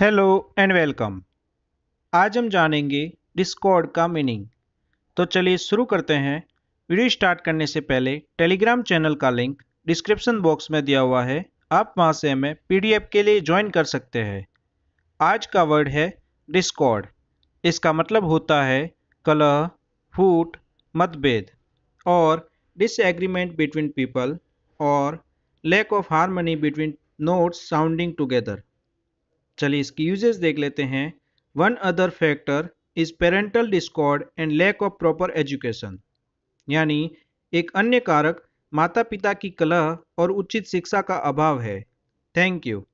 hello and welcome आज हम जानेंगे डिस्कॉर्ड का मीनिंग तो चलिए शुरू करते हैं वीडियो स्टार्ट करने से पहले टेलीग्राम चैनल का लिंक डिस्क्रिप्शन बॉक्स में दिया हुआ है आप वहां से हमें पीडीएफ के लिए ज्वाइन कर सकते हैं आज का वर्ड है डिस्कॉर्ड इसका मतलब होता है कलह फूट मतभेद और डिसएग्रीमेंट बिटवीन पीपल और lack of harmony between notes sounding together चलिए इसकी यूजेस देख लेते हैं one other factor is parental discord and lack of proper education यानी एक अन्य कारक माता पिता की कला और उचित शिक्षा का अभाव है थैंक यू